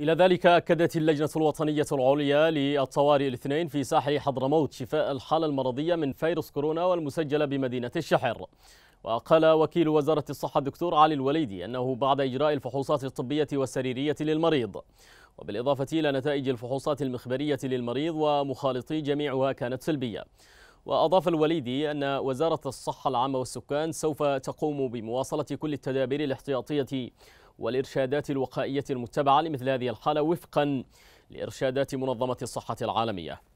إلى ذلك أكدت اللجنة الوطنية العليا للطوارئ الاثنين في ساحل حضرموت شفاء الحالة المرضية من فيروس كورونا والمسجلة بمدينة الشحر وقال وكيل وزارة الصحة الدكتور علي الوليدي أنه بعد إجراء الفحوصات الطبية والسريرية للمريض وبالإضافة إلى نتائج الفحوصات المخبرية للمريض ومخالطي جميعها كانت سلبية وأضاف الوليدي أن وزارة الصحة العامة والسكان سوف تقوم بمواصلة كل التدابير الاحتياطية والإرشادات الوقائية المتبعة لمثل هذه الحالة وفقا لإرشادات منظمة الصحة العالمية